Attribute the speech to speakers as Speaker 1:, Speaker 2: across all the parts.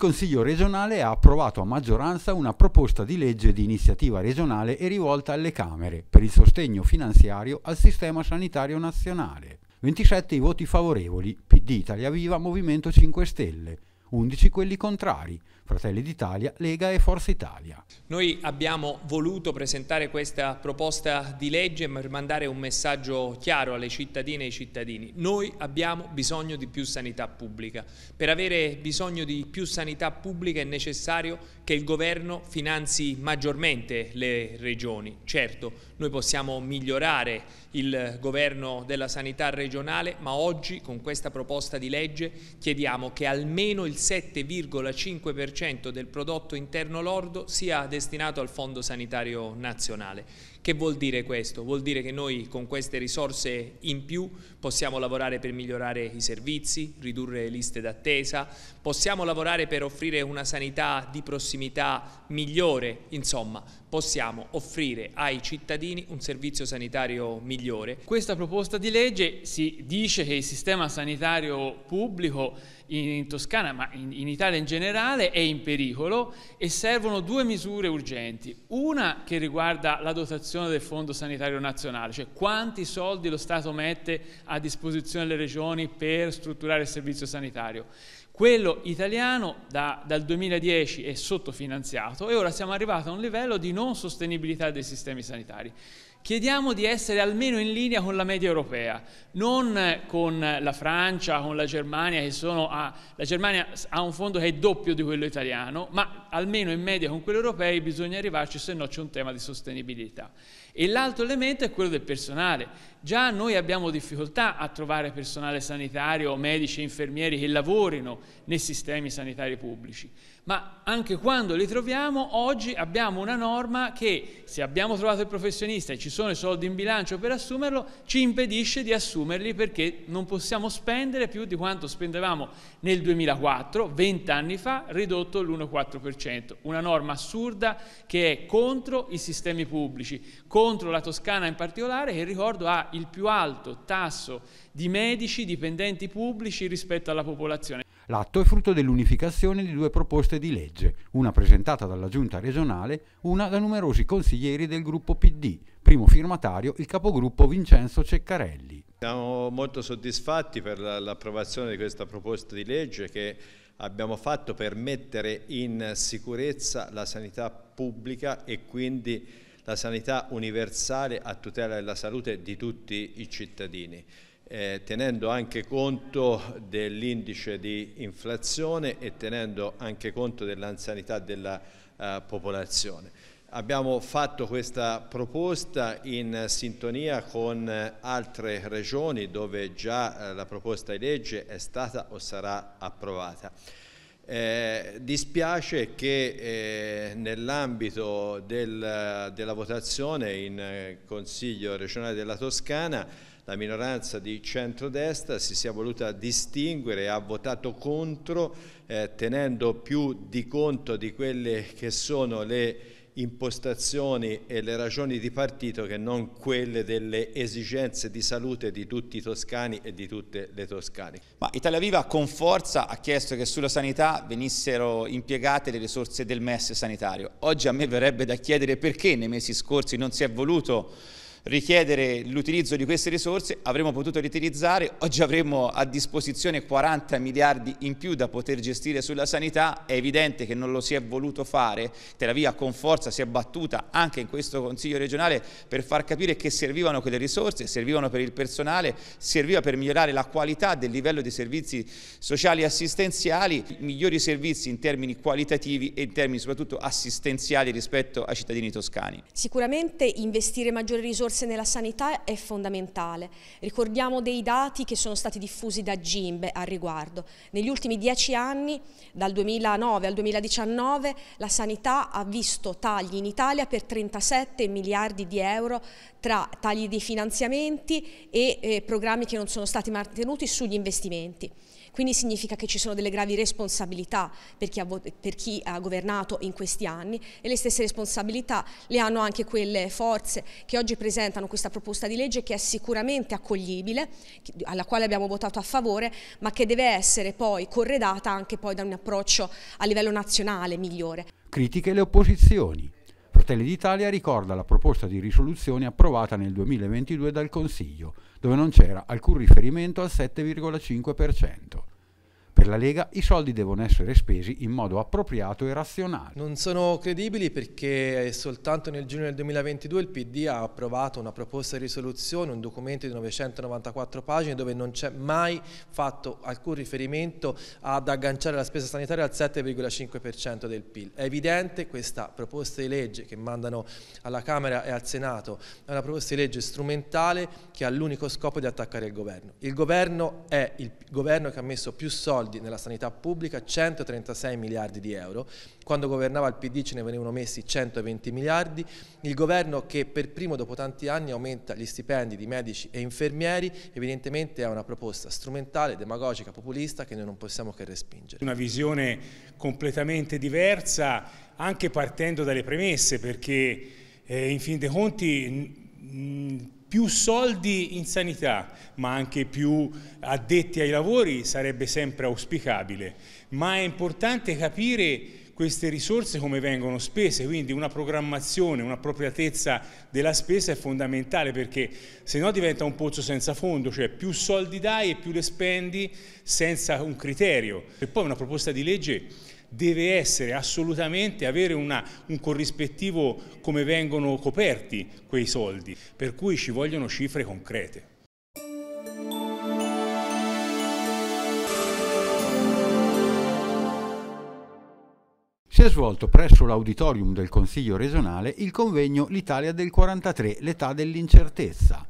Speaker 1: Il Consiglio regionale ha approvato a maggioranza una proposta di legge di iniziativa regionale e rivolta alle Camere per il sostegno finanziario al sistema sanitario nazionale. 27 i voti favorevoli, PD Italia Viva, Movimento 5 Stelle, 11 quelli contrari, Fratelli d'Italia, Lega e Forza Italia.
Speaker 2: Noi abbiamo voluto presentare questa proposta di legge per mandare un messaggio chiaro alle cittadine e ai cittadini. Noi abbiamo bisogno di più sanità pubblica. Per avere bisogno di più sanità pubblica è necessario che il governo finanzi maggiormente le regioni. Certo, noi possiamo migliorare il governo della sanità regionale, ma oggi con questa proposta di legge chiediamo che almeno il 7,5% del prodotto interno lordo sia destinato al Fondo Sanitario Nazionale che vuol dire questo? Vuol dire che noi con queste risorse in più possiamo lavorare per migliorare i servizi, ridurre le liste d'attesa, possiamo lavorare per offrire una sanità di prossimità migliore, insomma possiamo offrire ai cittadini un servizio sanitario migliore. Questa
Speaker 3: proposta di legge si dice che il sistema sanitario pubblico in Toscana, ma in, Italia in generale, è in pericolo e servono due misure urgenti. Una che riguarda la dotazione dotazione del Fondo Sanitario Nazionale, cioè quanti soldi lo Stato mette a disposizione delle regioni per strutturare il servizio sanitario. Quello italiano da, dal 2010 è sottofinanziato e ora siamo arrivati a un livello di non sostenibilità dei sistemi sanitari. Chiediamo di essere almeno in linea con la media europea, non con la Francia, con la Germania, che sono a, la Germania ha un fondo che è doppio di quello italiano, ma almeno in media con quello europeo bisogna arrivarci, se no c'è un tema di sostenibilità. E l'altro elemento è quello del personale. Già noi abbiamo difficoltà a trovare personale sanitario, medici e infermieri che lavorino nei sistemi sanitari pubblici, ma anche quando li troviamo, oggi abbiamo una norma che se abbiamo trovato il professionista e ci sono i soldi in bilancio per assumerlo, ci impedisce di assumerli perché non possiamo spendere più di quanto spendevamo nel 2004, 20 anni fa, ridotto l'1,4%. Una norma assurda che è contro i sistemi pubblici, contro contro la Toscana in particolare, che ricordo ha il più alto tasso di medici dipendenti pubblici rispetto alla popolazione. L'atto è
Speaker 1: frutto dell'unificazione di due proposte di legge, una presentata dalla Giunta regionale, una da numerosi consiglieri del gruppo PD, primo firmatario il capogruppo Vincenzo Ceccarelli.
Speaker 4: Siamo molto soddisfatti per l'approvazione di questa proposta di legge che abbiamo fatto per mettere in sicurezza la sanità pubblica e quindi la sanità universale a tutela della salute di tutti i cittadini. Eh, tenendo anche conto dell'indice di inflazione e tenendo anche conto dell'anzianità della eh, popolazione. Abbiamo fatto questa proposta in sintonia con altre regioni dove già eh, la proposta di legge è stata o sarà approvata. Eh, dispiace che eh, nell'ambito del, della votazione in eh, Consiglio regionale della Toscana la minoranza di centrodestra si sia voluta distinguere, ha votato contro eh, tenendo più di conto di quelle che sono le impostazioni e le ragioni di partito che non quelle delle esigenze di salute di tutti i toscani e di tutte le toscane.
Speaker 5: Ma Italia Viva con forza ha chiesto che sulla sanità venissero impiegate le risorse del MES sanitario. Oggi a me verrebbe da chiedere perché nei mesi scorsi non si è voluto richiedere l'utilizzo di queste risorse, avremmo potuto riutilizzare, oggi avremmo a disposizione 40 miliardi in più da poter gestire sulla sanità, è evidente che non lo si è voluto fare, Tel Aviv con forza si è battuta anche in questo Consiglio regionale per far capire che servivano quelle risorse, servivano per il personale, serviva per migliorare la qualità del livello dei servizi sociali e assistenziali, migliori servizi in termini qualitativi e in termini soprattutto assistenziali rispetto ai cittadini toscani.
Speaker 4: Sicuramente investire maggiori risorse risorse nella sanità è fondamentale. Ricordiamo dei dati che sono stati diffusi da Gimbe al riguardo. Negli ultimi dieci anni, dal 2009 al 2019, la sanità ha visto tagli in Italia per 37 miliardi di euro tra tagli di finanziamenti e eh, programmi che non sono stati mantenuti sugli investimenti. Quindi significa che ci sono delle gravi responsabilità per chi ha, per chi ha governato in questi anni e le stesse responsabilità le hanno anche quelle forze che oggi presentano questa proposta di legge che è sicuramente accoglibile, alla quale abbiamo votato a favore, ma che deve essere poi corredata anche poi da un approccio a livello nazionale migliore.
Speaker 1: Critiche le opposizioni. Fratelli d'Italia ricorda la proposta di risoluzione approvata nel 2022 dal Consiglio, dove non c'era alcun riferimento al 7,5%. Per la Lega i soldi devono essere spesi in modo appropriato e razionale.
Speaker 2: Non sono credibili perché soltanto nel giugno del 2022 il PD ha approvato una proposta di risoluzione, un documento di 994 pagine dove non c'è mai fatto alcun riferimento ad agganciare la spesa sanitaria al 7,5% del PIL. È evidente questa proposta di legge che mandano alla Camera e al Senato è una proposta di legge strumentale che ha l'unico scopo di attaccare il governo. Il governo è il governo che ha messo più soldi soldi nella sanità pubblica 136 miliardi di euro, quando governava il PD ce ne venivano messi 120 miliardi, il governo che per primo dopo tanti anni aumenta gli stipendi di medici e infermieri evidentemente è una proposta strumentale, demagogica, populista che noi non possiamo che respingere. Una
Speaker 6: visione completamente diversa anche partendo dalle premesse perché eh, in fin dei conti mh, più soldi in sanità, ma anche più addetti ai lavori sarebbe sempre auspicabile, ma è importante capire queste risorse come vengono spese, quindi una programmazione, un'appropriatezza della spesa è fondamentale perché se no diventa un pozzo senza fondo, cioè più soldi dai e più le spendi senza un criterio. E poi una proposta di legge deve essere assolutamente avere una, un corrispettivo come vengono coperti quei soldi, per cui ci vogliono cifre concrete.
Speaker 1: si è svolto presso l'auditorium del Consiglio regionale il convegno L'Italia del 43, l'età dell'incertezza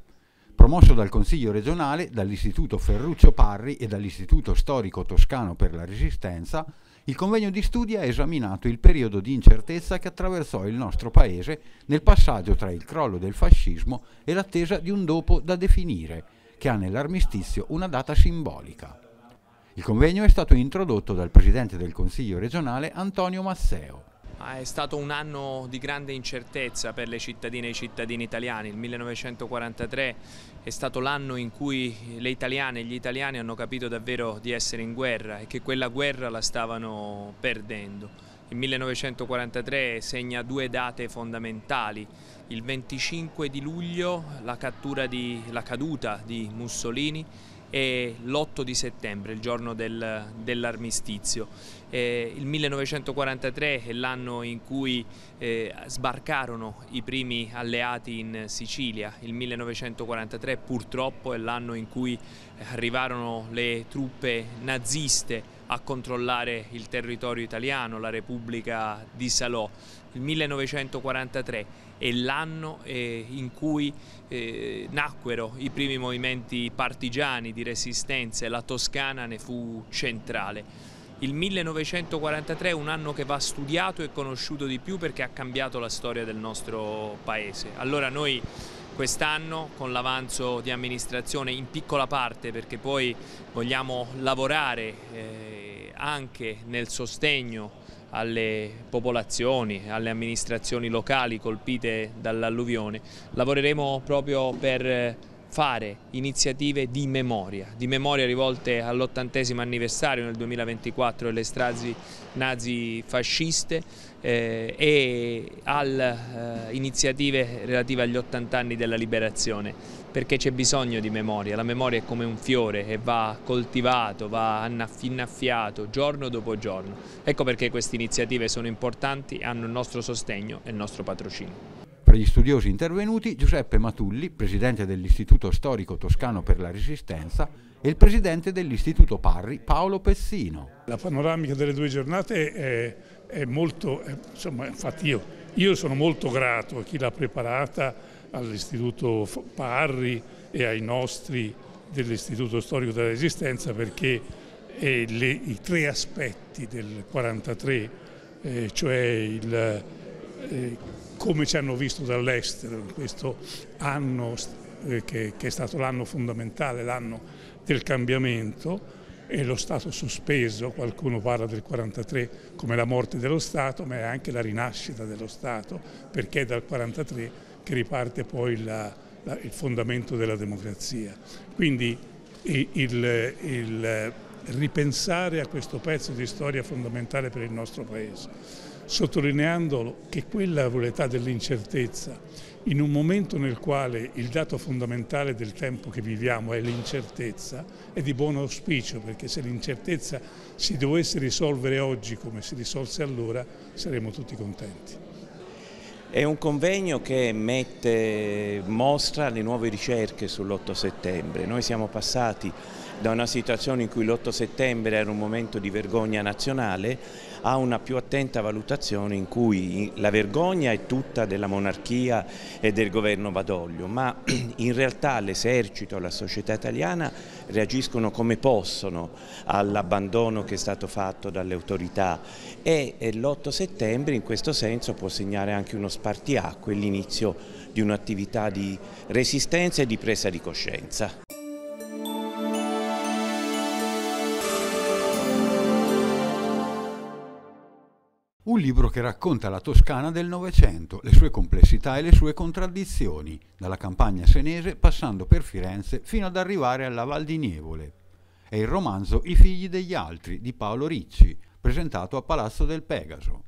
Speaker 1: promosso dal Consiglio regionale, dall'Istituto Ferruccio Parri e dall'Istituto Storico Toscano per la Resistenza, il convegno di studi ha esaminato il periodo di incertezza che attraversò il nostro Paese nel passaggio tra il crollo del fascismo e l'attesa di un dopo da definire, che ha nell'armistizio una data simbolica. Il convegno è stato introdotto dal Presidente del Consiglio regionale Antonio Masseo.
Speaker 2: Ah, è stato un anno di grande incertezza per le cittadine e i cittadini italiani. Il 1943 è stato l'anno in cui le italiane e gli italiani hanno capito davvero di essere in guerra e che quella guerra la stavano perdendo. Il 1943 segna due date fondamentali. Il 25 di luglio la, di, la caduta di Mussolini e l'8 di settembre, il giorno del, dell'armistizio. Eh, il 1943 è l'anno in cui eh, sbarcarono i primi alleati in Sicilia, il 1943 purtroppo è l'anno in cui eh, arrivarono le truppe naziste a controllare il territorio italiano, la Repubblica di Salò. Il 1943 è l'anno eh, in cui eh, nacquero i primi movimenti partigiani di resistenza e la Toscana ne fu centrale. Il 1943 è un anno che va studiato e conosciuto di più perché ha cambiato la storia del nostro paese. Allora noi quest'anno con l'avanzo di amministrazione in piccola parte perché poi vogliamo lavorare eh, anche nel sostegno alle popolazioni, alle amministrazioni locali colpite dall'alluvione. Lavoreremo proprio per fare iniziative di memoria, di memoria rivolte all'ottantesimo anniversario nel 2024 delle stragi nazi-fasciste eh, e alle eh, iniziative relative agli 80 anni della liberazione perché c'è bisogno di memoria, la memoria è come un fiore che va coltivato, va innaffiato giorno dopo giorno. Ecco perché queste iniziative sono importanti, hanno il nostro sostegno e il nostro patrocinio.
Speaker 1: Tra gli studiosi intervenuti Giuseppe Matulli, presidente dell'Istituto Storico Toscano
Speaker 6: per la Resistenza, e il presidente dell'Istituto Parri, Paolo Pessino. La panoramica delle due giornate è, è molto, è, insomma, infatti io, io sono molto grato a chi l'ha preparata, all'Istituto Parri e ai nostri dell'Istituto Storico della Resistenza perché eh, le, i tre aspetti del 43, eh, cioè il, eh, come ci hanno visto dall'estero in questo anno eh, che, che è stato l'anno fondamentale, l'anno del cambiamento, e lo Stato sospeso, qualcuno parla del 43 come la morte dello Stato, ma è anche la rinascita dello Stato, perché dal 43 che riparte poi la, la, il fondamento della democrazia. Quindi il, il, ripensare a questo pezzo di storia fondamentale per il nostro Paese, sottolineando che quella volontà dell'incertezza, in un momento nel quale il dato fondamentale del tempo che viviamo è l'incertezza, è di buon auspicio perché se l'incertezza si dovesse risolvere oggi come si risolse allora saremmo tutti contenti. È un
Speaker 2: convegno che mette, mostra le nuove ricerche sull'8 settembre. Noi siamo passati da una situazione in cui l'8 settembre era un momento di vergogna nazionale a una più attenta valutazione in cui la vergogna è tutta della monarchia e del governo Badoglio, ma in realtà l'esercito, la società italiana reagiscono come possono all'abbandono che è stato fatto dalle autorità e l'8 settembre in questo senso può segnare anche uno spazio spartiacque l'inizio di un'attività di resistenza e di presa di coscienza.
Speaker 1: Un libro che racconta la Toscana del Novecento, le sue complessità e le sue contraddizioni, dalla campagna senese passando per Firenze fino ad arrivare alla Val di Nievole. È il romanzo I figli degli altri di Paolo Ricci, presentato a Palazzo del Pegaso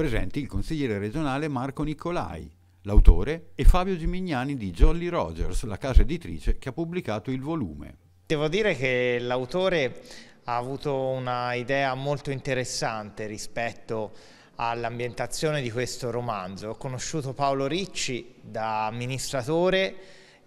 Speaker 1: presenti il consigliere regionale Marco Nicolai,
Speaker 7: l'autore,
Speaker 1: e Fabio Gimignani di Jolly Rogers, la casa editrice che ha pubblicato il
Speaker 7: volume. Devo dire che l'autore ha avuto una idea molto interessante rispetto all'ambientazione di questo romanzo. Ho conosciuto Paolo Ricci da amministratore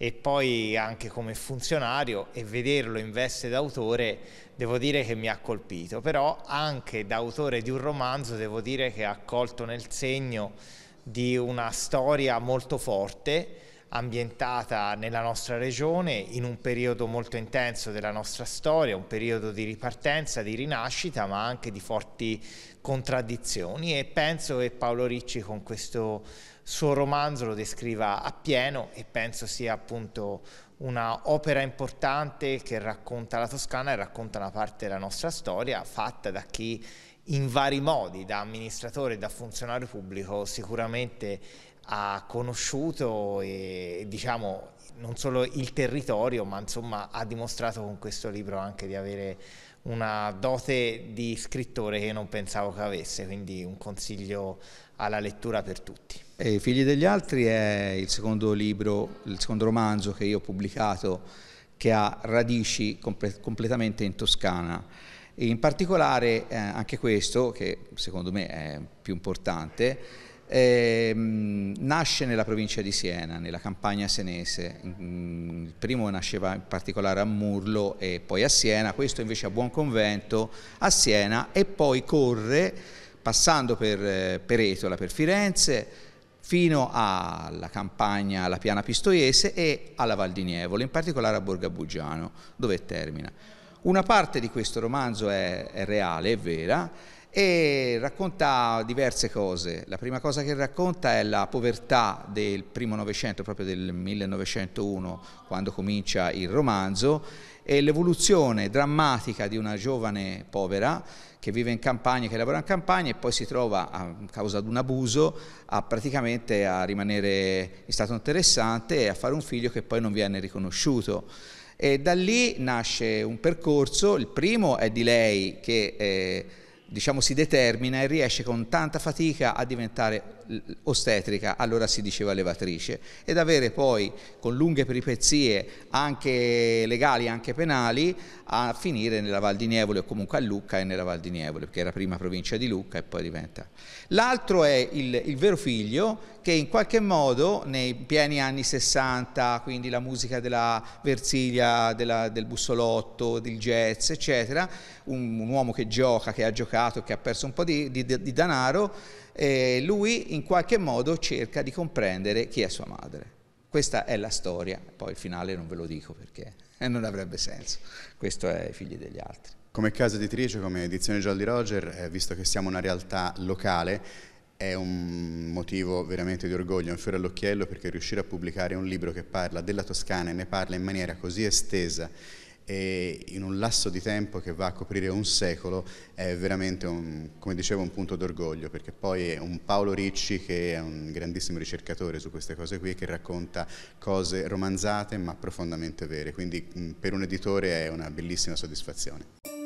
Speaker 7: e poi anche come funzionario e vederlo in veste d'autore devo dire che mi ha colpito, però anche da autore di un romanzo devo dire che ha colto nel segno di una storia molto forte ambientata nella nostra regione in un periodo molto intenso della nostra storia, un periodo di ripartenza, di rinascita, ma anche di forti contraddizioni e penso che Paolo Ricci con questo suo romanzo lo descriva appieno e penso sia appunto una opera importante che racconta la Toscana e racconta una parte della nostra storia fatta da chi in vari modi, da amministratore e da funzionario pubblico, sicuramente ha conosciuto e diciamo non solo il territorio ma insomma ha dimostrato con questo libro anche di avere una dote di scrittore che non pensavo che avesse quindi un consiglio alla lettura per tutti.
Speaker 5: I figli degli altri è il secondo libro, il secondo romanzo che io ho pubblicato che ha radici comple completamente in Toscana. E in particolare eh, anche questo, che secondo me è più importante, eh, nasce nella provincia di Siena, nella campagna senese, mm, il primo nasceva in particolare a Murlo e poi a Siena, questo invece a Buon Convento, a Siena e poi corre passando per eh, Peretola, per Firenze, fino alla campagna, alla piana pistoiese e alla Val di Nievole, in particolare a Borgabugiano, dove termina. Una parte di questo romanzo è, è reale, è vera, e racconta diverse cose. La prima cosa che racconta è la povertà del primo Novecento, proprio del 1901, quando comincia il romanzo, e l'evoluzione drammatica di una giovane povera che vive in campagna, che lavora in campagna e poi si trova, a causa di un abuso, a praticamente a rimanere in stato interessante e a fare un figlio che poi non viene riconosciuto. E da lì nasce un percorso, il primo è di lei che... Eh, diciamo, si determina e riesce con tanta fatica a diventare ostetrica, allora si diceva levatrice, ed avere poi con lunghe peripezie anche legali, anche penali, a finire nella Val di Nievole o comunque a Lucca e nella Val di Nievole, perché era prima provincia di Lucca e poi diventa. L'altro è il, il vero figlio che in qualche modo nei pieni anni 60, quindi la musica della Versiglia, della, del Bussolotto, del jazz, eccetera, un, un, uomo che gioca, che ha giocato, che ha perso un po' di, di, di denaro, eh, lui in qualche modo cerca di comprendere chi è sua madre. Questa è la storia, poi il finale non ve lo dico perché eh, non avrebbe senso. Questo è I figli degli altri. Come casa editrice, come edizione Jolly Roger, eh, visto che siamo una realtà locale, è un motivo veramente di orgoglio, un fiore all'occhiello perché riuscire a pubblicare un libro che parla della Toscana e ne parla in maniera così estesa e in un lasso di tempo che va a coprire un secolo è veramente, un, come dicevo, un punto d'orgoglio perché poi è un Paolo Ricci che è un grandissimo ricercatore su queste cose qui che racconta cose romanzate ma profondamente vere, quindi per un editore è una bellissima soddisfazione.